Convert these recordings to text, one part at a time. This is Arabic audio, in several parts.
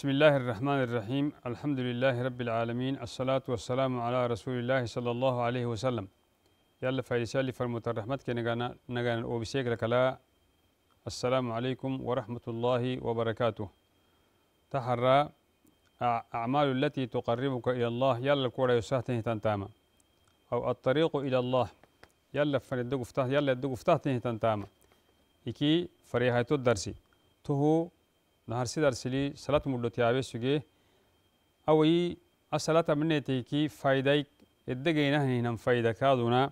بسم الله الرحمن الرحيم الحمد لله رب العالمين الصلاة والسلام على رسول الله صلى الله عليه وسلم يلا فايسالي فرمت الرحمة كي نغانا نغانا وبسيك لكلا السلام عليكم ورحمة الله وبركاته تحرى أعمال التي تقربك إلى الله يلا كورا يسهتني تنتاما أو الطريق إلى الله يلا فندق فتح يلا يدق فتحتني تنتاما إكي فريحة الدرسي تهو نهار سيدار سلي صلاة تيابي سوغي او اي اصلاة الصلاة منتي كي فائدة الدقينة هنا فايدا كادونا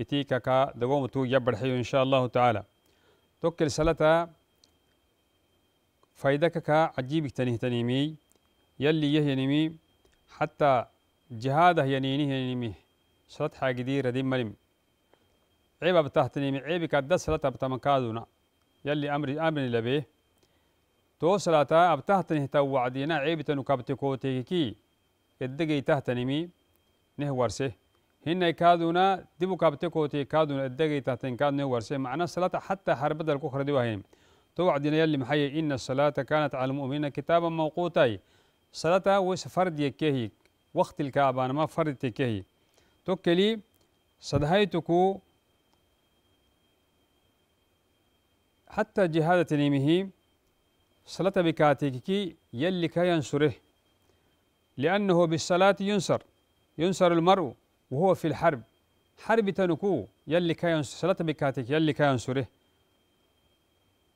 إتي كاكا دوام تو يبر حيو إن شاء الله تعالى توكل صلاة فايدا كاكا عجيبك تنه تنيمي يلي يهنمي حتى جهاده ينينه ينيمي صلاة حاق دي حاجدي رديم عيبا عيب بتاعتني عيبك كدس صلاة بتمكادونا يلي أمر أمر لبيه توصلتا أب تهتنه توعدينا عيبتن كابتكوتيكي إدقي تهتنمي نهورسه هنا كادونا دبو كابتكوتي كادونا إدقي تهتن كاد نهورسه معنا الصلاة حتى دل الكخر دي تو عدينا يلي محي إن الصلاة كانت على المؤمنين كتابا موقوتاي صلاة ويس فرد يكيهي وقت الكابان ما فرد تكيهي توكلي صدهيتكو حتى جهادة نيمهي صلاة بكاتيكي يلي كي ينصره لأنه بالصلاة ينصر ينصر المرء وهو في الحرب حرب تنكو يلي كي صلاة بكاتيكي يلي كي ينصره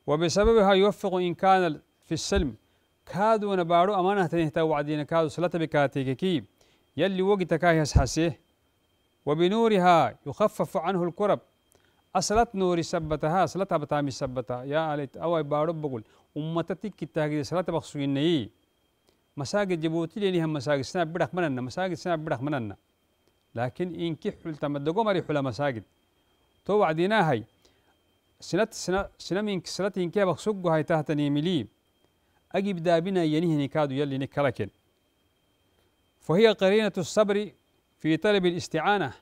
وبسببها يوفق إن كان في السلم كادو نبارو أمانة تنهتا وعدين كادو صلاة بكاتيكي يلي وقتك يسحسيه وبنورها يخفف عنه الكرب أصلت نوري سبتها أصلت أبتامي سبتها يا عليت أو أي بارب بقول أمتتي كتاجي صلاة بخسوين نيي مساجد جيبوتي لأنها مساجد سنا برخ مننا مساجد سنا برخ مننا لكن إن كي حلت مدقو مري حل مساجد تو وعدينا هاي سنة سنة سنة من سنة إن كي بخسوق هاي تحت نيملي أجيب دابنا ينهي نكادو يلي نكلكن فهي قرينة الصبر في طلب الاستعانة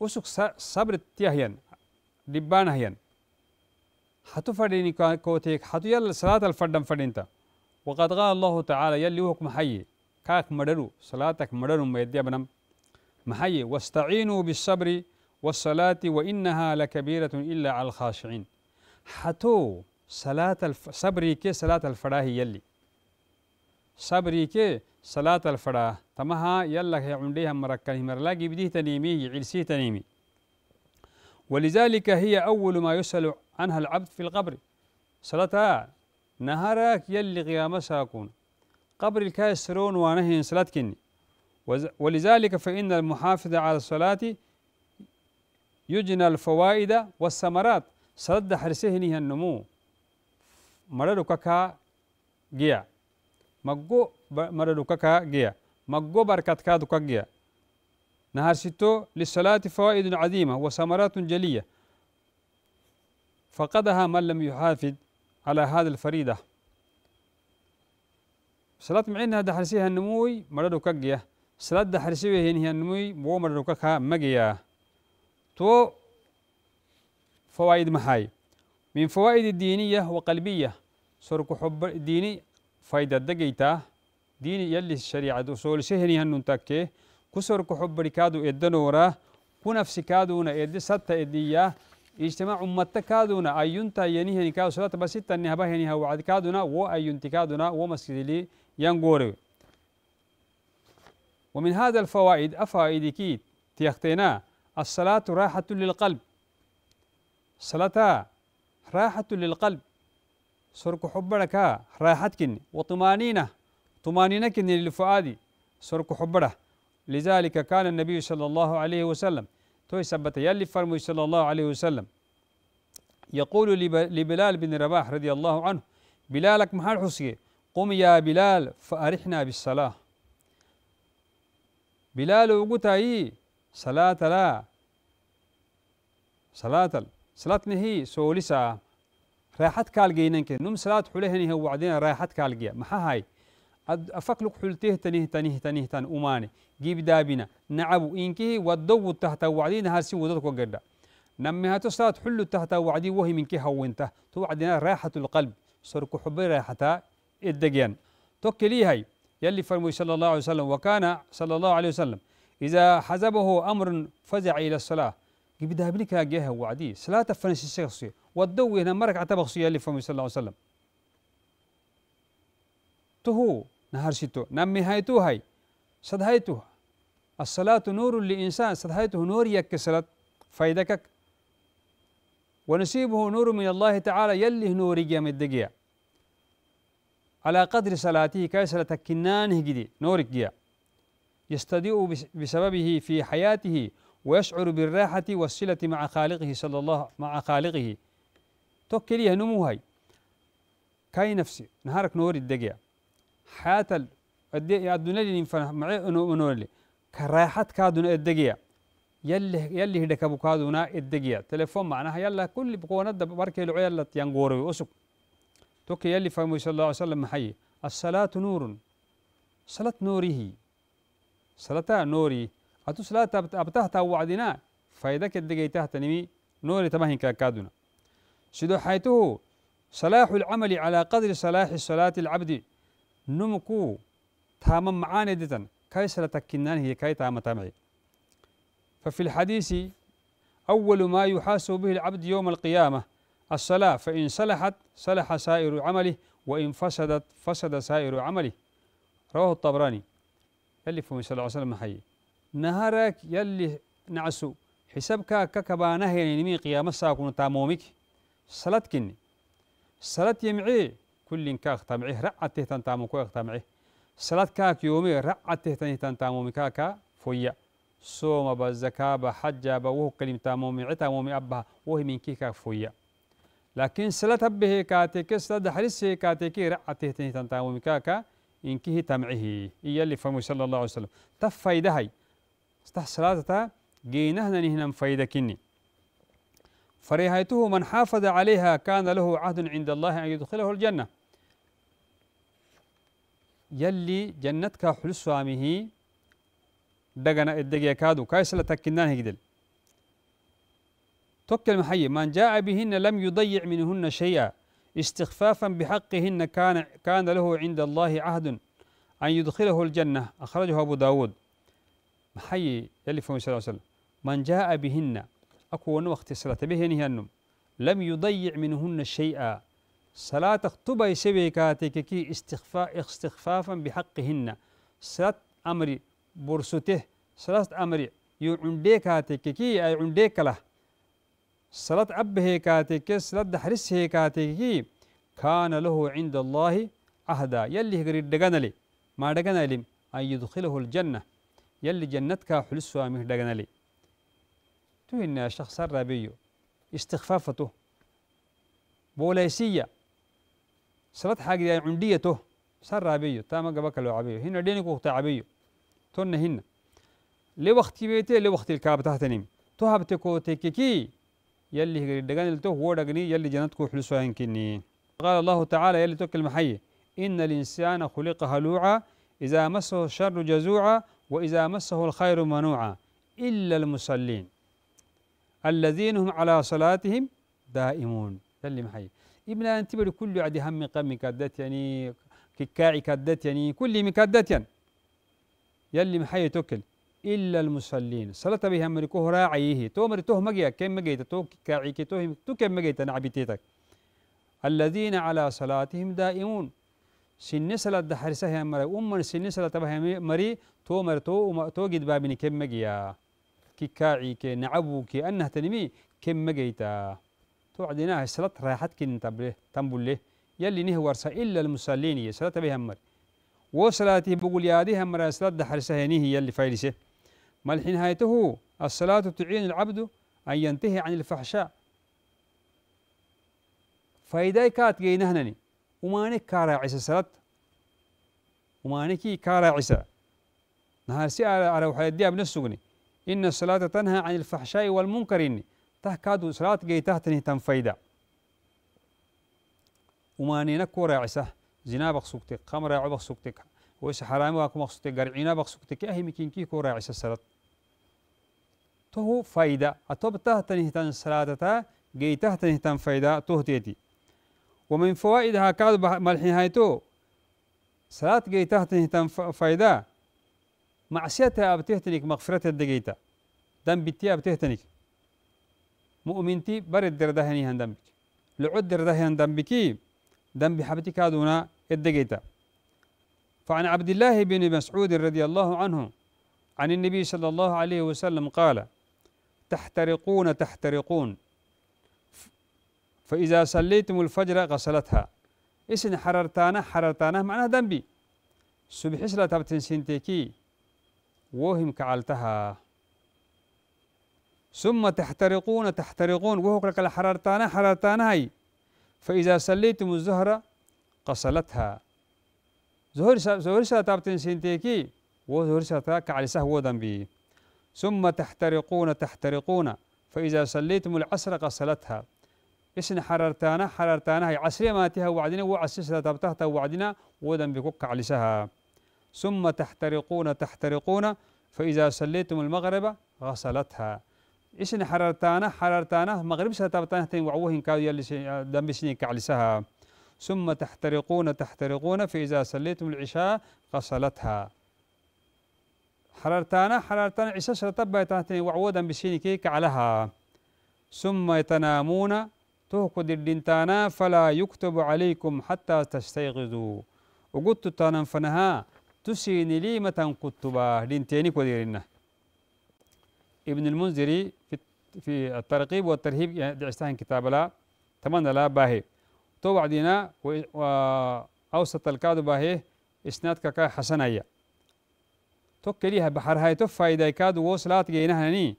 وسوك صبر تيهين ربان هين حتو فرديني كوتيك حتو يلا صلاة الفردم فردينتا وقد قال الله تعالى يلي وك محيي كاك مدرو صلاتك مدرو ميديا بنم محيي واستعينوا بالصبر والصلاة وإنها لكبيرة إلا على الخاشعين حتو صلاة الصبر كي صلاة الفراهي يلي صبري كي صلاة الفرا تمها يلا هي عمديها مركن مرلاقي بديه تنيمي عرسيه تنيمي ولذلك هي أول ما يسأل عنها العبد في القبر صلاة نهارك يلي قيامة ساكون قبر الكاسرون وانهي صلاة كني ولذلك فإن المحافظة على الصلاة يجنى الفوائد والثمرات صلاة حرسه النمو مرر كاكا جيا مجو مردو كاكا جيا مجو بركات كادو كاكيا نهار ستو للصلاة فوائد عظيمة وثمرات جلية فقدها من لم يحافظ على هذه الفريدة صلاة معين هذا حرسيها النموي مردو كاكيا صلاة حرسيها هي النموي بو مردو كاكا مجيا تو فوائد محاي من فوائد الدينية وقلبية سرق حب الديني فايدة دقيتا دين يلي الشريعة سول شهني هنون تاكي كسر كحب ركادو إدنورا كنفسي كادونا إد ستة إدية اجتماع أمتا كادونا أيونتا ينيه كاو صلاة بسيطة نهبه نها وعد كادونا وأيونتي كادونا ومسكد لي ينقوري ومن هذا الفوائد أفائد كي تيختينا الصلاة راحة للقلب صلاة راحة للقلب سرك حبرك راحت وطمانينة طمانينة كني للفؤاد سرك حبره لذلك كان النبي صلى الله عليه وسلم توي سبت يلي فرمي صلى الله عليه وسلم يقول لبلال بن رباح رضي الله عنه بلالك محل حسي قم يا بلال فأرحنا بالصلاة بلال أي صلاة لا صلاة صلاة نهي سولسا رايحت كالجي ننك نوم سلات حوله هني هو وعدين رايحت كالجي ما هاي أفق لك حلته تنه تنه تنه تن أمانه جيب دابنا نعب إنك ودو تحت وعدين هالسي ودك وجدا نم هات سلات حل تحت وعدي وهي منك هونته تو وعدين رايحة القلب سرك حب رايحتا الدجان توكلي هاي يلي فرمي صلى الله عليه وسلم وكان صلى الله عليه وسلم إذا حزبه أمر فزع إلى الصلاة جبدها بنك جاها وعدي سلا تفنش الشخصي ودوي هنا مرك عتب خصية اللي فهم صلى الله عليه وسلم تهو نهار شتو نمي هايتو هاي صد هايتو الصلاة نور لإنسان صد تو نور صلاة فايدكك ونسيبه نور من الله تعالى يلي نور جام الدقيا على قدر صلاته كيسر كنانه جدي نورك جيا يستضيء بسببه في حياته ويشعر بالراحة والصلة مع خالقه صلى الله مع خالقه توكليه نمو هاي كاي نفسي نهارك نوري الدقيا حياة الدقيا الدنيا اللي ينفع معي نوري كراحة كادون الدقيا يلي يلي هدك ابو كادونا الدقيا تليفون معناها يلا كل بقونا بركي العيال اللي ينقوري اسك توكي يلي فهمه صلى الله عليه وسلم حي الصلاة نور صلاة نوره صلاة نوري atu sila abtahta wacdina fayda نمي نور تمهن كادونا شدو حيته صلاح العمل على قدر صلاح صلاة العبد نمكو تام معاندة دتن كاي سلتكنان هي كاي تام تامعي ففي الحديث أول ما يحاسب به العبد يوم القيامة الصلاة فإن صلحت صلح سائر عمله وإن فسدت فسد سائر عمله رواه الطبراني يلي فهمي صلى الله عليه وسلم حيه نهارك يلي نعسو حسابك ككبانه يعني مي قيام ساكون تامومك صلاتك كني صلاة يمعي كل كاخ تمعيه رعته تنتامو كو تمعيه صلاة كاك يومي رعته تنتامو مكاكا فويا صوم بزكاة بحجة بوه كلمة تامومي مومي أبا وهي من كيكا فويا لكن صلاة به كاتيك صلاة دحرس كاتيك رعته تنتامو مكاكا إنكه تامعه إيا اللي فهمه صلى الله عليه وسلم تفايدهي استحصلاتها نهنا مفيدة كني فريهايته من حافظ عليها كان له عهد عند الله أن يدخله الجنة يلي جنتك حلسوامه دقنا الدقيا كادو كايسلا تكنان هيدل توك المحي من جاء بهن لم يضيع منهن شيئا استخفافا بحقهن كان كان له عند الله عهد أن يدخله الجنة أخرجه أبو داود محي يلي فهم صلى الله عليه وسلم من جاء بهن أكو ون وقت صلاة بهن هنم لم يضيع منهن شيئا صلاة اختبى سبيكاتك كي استخفاء استخفافا بحقهن صلاة أمري برسته صلاة أمري يعندي كي أي عندي كله صلاة أب هيكاتك صلاة دحرس هيكاتك كان له عند الله عهدا يلي هقري دقنا لي ما دقنا لي أن يدخله الجنة يلي جنتك حلسوا دغنا لي تو إن شخص ربيو استخفافته بوليسية سرت حاجة يعني عنديته سر ربيو تام قبك لو عبيو هنا دينك وقت عبيو تون هنا لوقت بيتي لوقت الكعبة تو تهبتكو تككي يلي دغنا لتو هو دغني يلي جنتك حلسوا انكني قال الله تعالى يلي توكل محيي إن الإنسان خلق هلوعا إذا مسه الشر جزوعا وإذا مسه الخير منوعا إلا المصلين الذين هم على صلاتهم دائمون اللي محي ابن انتبه لكل عد هم قم كدت يعني ككاعي كدت يعني كل مكدت يعني يلي محي توكل إلا المصلين صلاة بهم مركوه راعيه تو مرتوه مجيء كم مجيء تو كاعي كتوه تو كم مجيء نعبتيتك الذين على صلاتهم دائمون sinisala daxarisahya mara umman sinisala tabahya mari to mara to uma to gidbaabini kemmegiya kikkaaci ke nacabu ke annahtanimi kemmegeyta to cadinaha salat raaxad kinin tambulle yalli nih warsa ila almusallin ye sala tabahya mari wo salaatih bugulyaadiha mara salat daxarisahya nihi yalli faydise ملحين هايته الصلاة تعين العبد أن ينتهي عن الفحشاء فإذا كات جينهنني ومانك كارا عيسى سرت ومانك كارا عيسى نهار سي على وحيدي ابن السجني إن الصلاة تنهى عن الفحشاء والمنكر إني تهكاد صلاة جي تهتني تنفيدا وماني نكو عيسى زنا بقصوكتك خمر عبا بقصوكتك ويس حرام واكو مقصوكتك قرعينا بقصوكتك أهي كي كورا عيسى صلاة تهو فايدة أتوب تهتني تن صلاة جي تهتني تنفيدا تهتيتي ومن فوائدها كاد ملحين هايتو صلاة جيتها تنهتم فايدة معصيتها بتهتنك مغفرة الدقيتة دم بتيا بتهتنك مؤمنتي برد دردهني هندمك لعد دردهن بكي دم بحبتي كادونا الدقيتة فعن عبد الله بن مسعود رضي الله عنه عن النبي صلى الله عليه وسلم قال تحترقون تحترقون فإذا صليتم الفجر غسلتها إسن حررتانا حررتانا معناها ذنبي سبح سلا تبتن سنتيكي وهم كعلتها ثم تحترقون تحترقون وهو لك حررتانا حررتانا هاي فإذا صليتم الزهرة غسلتها زهر زهر سلا تبتن سنتيكي وزهر سلا كعلسه وذنبي ثم تحترقون تحترقون فإذا صليتم العصر غسلتها إسن حررتانا حررتانا هي عسرية ماتها وعدنا وعسسها تبتهت وعدنا ودن بكك علسها ثم تحترقون تحترقون فإذا صليتم المغرب غسلتها إسن حررتانا حررتانا مغرب ستبتانا تين وعوهن كاد يلي دم بسني كعلسها ثم تحترقون تحترقون فإذا صليتم العشاء غسلتها حررتانا حررتانا عشاء ستبتانا تين وعوهن بسني كيك علها ثم تنامون توكو دردنتانا فلا يكتب عليكم حتى تستيقظوا وقلت تانا فنها تسين لي متى كتبا دنتيني كديرنا ابن المنذري في في الترغيب والترهيب يعني كتاب لا تمنى لا باهي تو بعدنا وأوسط الكاد باهي إسناد كاكا حسنية كليها بحر هاي تو فايدة كاد وصلات جينا هني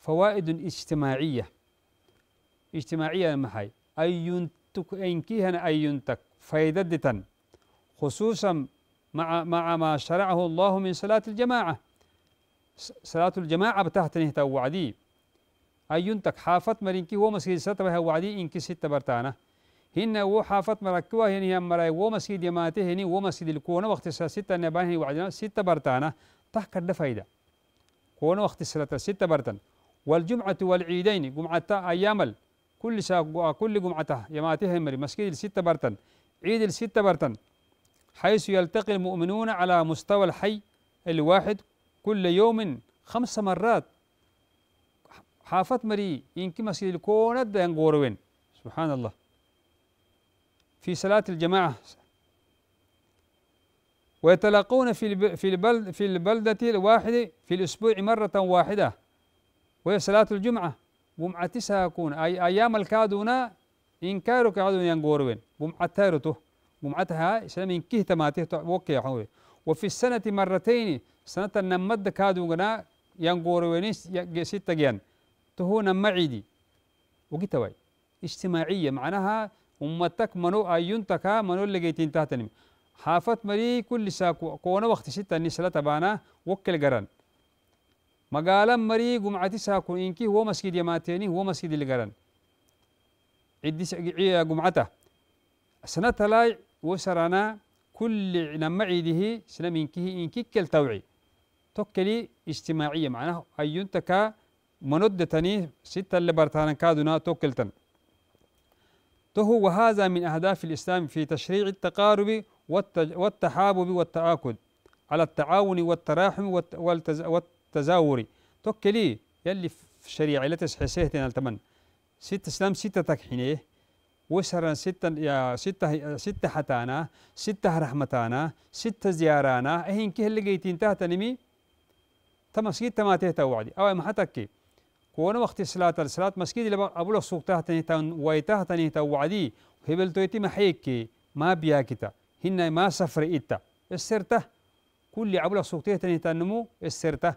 فوائد اجتماعيه اجتماعية هي أي ينكيهن أي ينتك فيددة خصوصا مع مع ما شرعه الله من صلاة الجماعة صلاة الجماعة بتاعتنه توعدي أي ينتك حافت مرينكي هو مسجد ستبه وعدي إنك ستة برتانة هن هو حافت هنا هي مراي هو مسجد يماته هنا هو مسجد الكون وقت ستة نبانه وعدنا ست برتانة تحكد فايدة كون وقت الصلاة ست برتن والجمعة والعيدين جمعة أيامل كل شاق كل جمعتها يماتها مري مسجد الستة برتن عيد الستة برتن حيث يلتقي المؤمنون على مستوى الحي الواحد كل يوم خمس مرات حافت مري إنك مسجد الكون الدين يعني غوروين سبحان الله في صلاة الجماعة ويتلاقون في في البلد في البلدة الواحدة في الأسبوع مرة واحدة وهي صلاة الجمعة بمعتسا كون أي أيام الكادونا إن إنكارو كادون ينقوروين بمعتارو تو بمعتها إسلام إن كه تماته وكي يحوي وفي السنة مرتين سنة نمد كادونا ينقوروين ستة جيان تهو نمعيدي وقتوي اجتماعية معناها أمتك منو أيونتك منو اللي جيتين تحتنم حافت مري كل ساكو كون وقت ستة نسلة تبانا وكل جران مقالا مري جمعتي ساكو إنكي هو مسجد يماتيني هو مسجد اللي قرن عدي جمعته سنة لاي وسرنا كل نما عيده سنة إنكي إنكي كل توعي توكلي اجتماعية معناه أيونتك تاني ستة اللي برتانا توكلتن تهو وهذا من أهداف الإسلام في تشريع التقارب والتحابب والتآكد على التعاون والتراحم والتزاوج تزاوري توكلي يلي في الشريعة لا تسحسيه التمن ست سلام ستة تكحينيه وسرا ستة يا ستة ستة حتانا ستة رحمتانا ستة زيارانا اهين كه اللي جيتين تحت نمي تما تهتا وعدي او ما حتكي كون وقت الصلاة الصلاة مسكيت اللي ابو لو سوق تحت نيتان ويتحت نيتان وعدي هبل تويتي ما حيكي ما بياكتا هنا ما سفر إتا السرته كل عبلا سوق تحت نيتان نمو السرته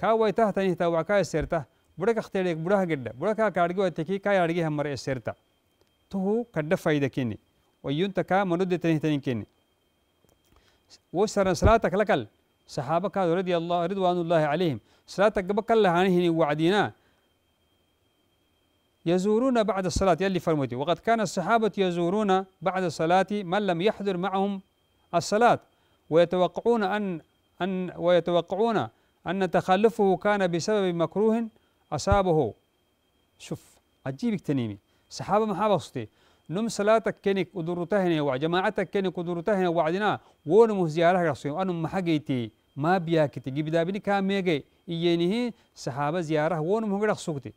كاوي تاه تاني تاو كاي سيرتا بره كختيرك بره جدا بره كارجو اتكي كاي ارجي هم مري سيرتا تو كده فايدة كيني ويون تكا منود تاني تاني كيني وسر صلاة كلكل صحابة كا رضي الله رضوان الله عليهم صلاة كبك الله عنه وعدينا يزورون بعد الصلاة يلي فرموتي وقد كان الصحابة يزورون بعد الصلاة من لم يحضر معهم الصلاة ويتوقعون أن أن ويتوقعون أن تخلفه كان بسبب مكروه أصابه شوف عجيب تنيمي صحابة ما حبصتي نم صلاتك كنك ودرتهن وجماعتك كنك ودرتهن وعدنا وون مهزيارة رسول أنا ما حقيتي ما بياكتي جيب دابني ميجي إيانه صحابة زيارة وون هو رخصوتي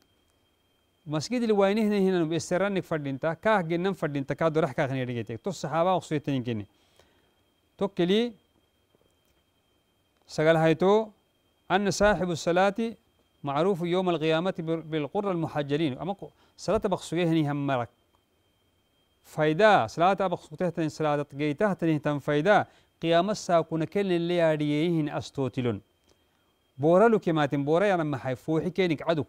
مسجد الوينه هنا هنا بيسترنك فردينتا كاه جنن فردينتا كاه دورح كاه غني رجيتك تو الصحابة وصيتين كني توكلي سقال هايتو أن صاحب الصلاة معروف يوم القيامة بالقرى المحجلين أما صلاة بقصوية هني مرك فايدا صلاة بقصوته تهتن صلاة تقيته تهتن فايدا قيامة ساكون كل اللي ياريهن أستوتلون بورا لو كماتن بورا يعني ما حيفوحي كينك عدوك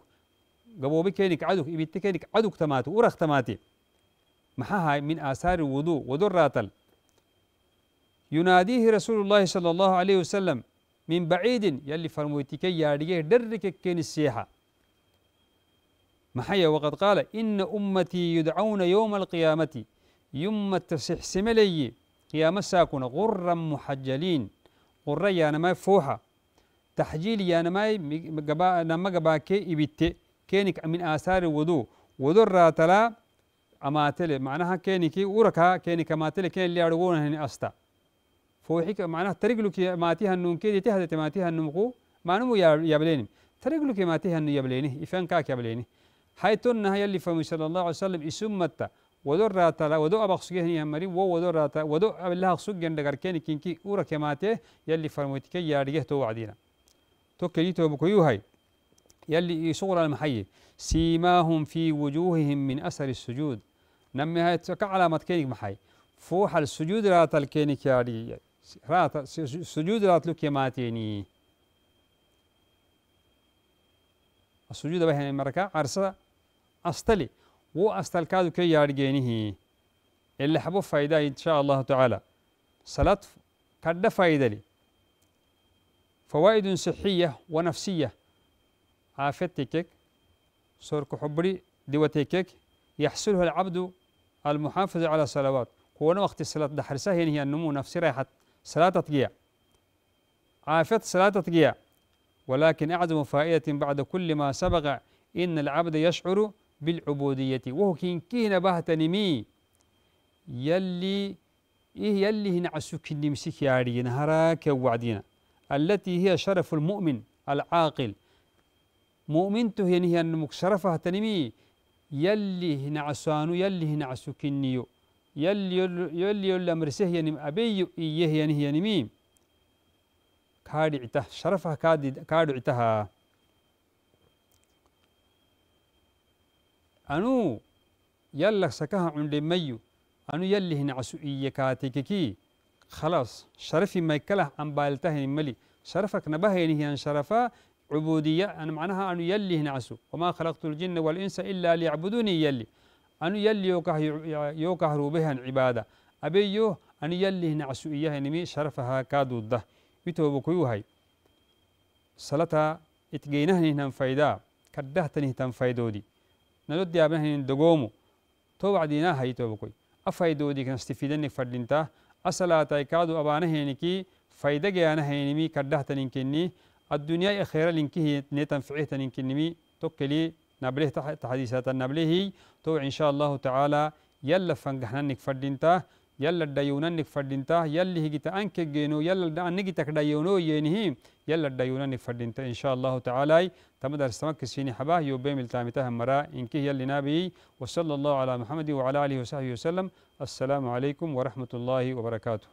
قبوبي كينك عدوك إبيت كينك عدوك تماتو ورخ تماتي محاها من آثار الوضوء ودراتل يناديه رسول الله صلى الله عليه وسلم من بعيد يلي فرمويتك ياريه درك كين السيحة محيا وقد قال إن أمتي يدعون يوم القيامة يوم تسحسم سملي قيام الساكن غرا محجلين غرا يانا ما فوحة تحجيل يانا ما نما قبا كي إبت كينك من آثار الوضوء وضوء تلا أماتل معناها كينك وركا كينك أماتل كين اللي أرغونهن أستا فوحيك معناه كي ماتيها النون كده تهدت قو ما نمو يا بليني ترجلك ماتيها النون يبليني إفان كاك يبليني هاي تنها اللي فمن صلى الله عليه وسلم إسمتا ودور راتا ودو ابو خسجه نيا مريم وو راتا ودو الله خسج عند كركين كينكي أورا كماته يلي فرموتك يا رجه تو عدينا تو كليتو بكيو هاي يلي يصور المحيي سيماهم في وجوههم من أثر السجود نمي هاي علامة كينك محي فوح السجود راتا الكينك يا سجود رات لك يماتيني السجود بهن مركا عرسا أستلي و كادو كي يارجينه اللي حبوا فايدة إن شاء الله تعالى صلاة كد فايدة لي فوائد صحية ونفسية عافتك سرك حبري دوتك يحصلها العبد المحافظ على صلوات هو وقت الصلاة دحرسه هي النمو نفسي راحت صلاة تطجيع عافت صلاة تطجيع ولكن أعظم فائدة بعد كل ما سبق إن العبد يشعر بالعبودية وهو كين كين بهتنمي يلي إيه يلي هنا نعسوك نمسك يارين هراك وعدينا التي هي شرف المؤمن العاقل مؤمنته يعني هي أن شرفها تنمي يلي هنا عسانو يلي عسوك النيو يلي يلي يلي مرسه يعني أبي إيه يعني هي يعني مي كاد عته شرفها كاد كاد عتها أنو يلا سكها عند ميو أنو يلي هنا عسوئية كاتيكي خلاص شرفي ما يكله عن بالته يعني ملي شرفك نبه يعني هي شرفا عبودية أنا معناها أنو يلي هنا عسو وما خلقت الجن والإنس إلا ليعبدوني يلي أنو يلي يوكه يوكه روبهن عبادة أبي يو أنو يلي نعسو إياه نمي شرفها كادو ده يتوبكو هاي صلاة إتجينه نهن فايدا كده تنه تن فايدودي نلود دي أبنه ندقومو تو بعدينا هاي توبكو أفايدودي كان استفيدنك فردينتا أصلا كادو أبانه نكي فايدة جانا هينمي كده كني الدنيا خير لنكي نتنفعه تنكني توكلي نبله تحديثات نبله تو إن شاء الله تعالى يلا فنجحنك فردينتا يلا ديوننك فردينتا يلا هجت أنك جينو يلا نجتك ديونو ينهي يلا ديوننك فردينتا إن شاء الله تعالى تمدر سمك سيني حباه يوبيم التامتها مرا إنك اللي نبي وصلى الله على محمد وعلى آله وصحبه وسلم السلام عليكم ورحمة الله وبركاته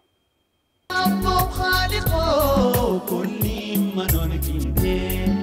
رب خالقه كل منون كنتين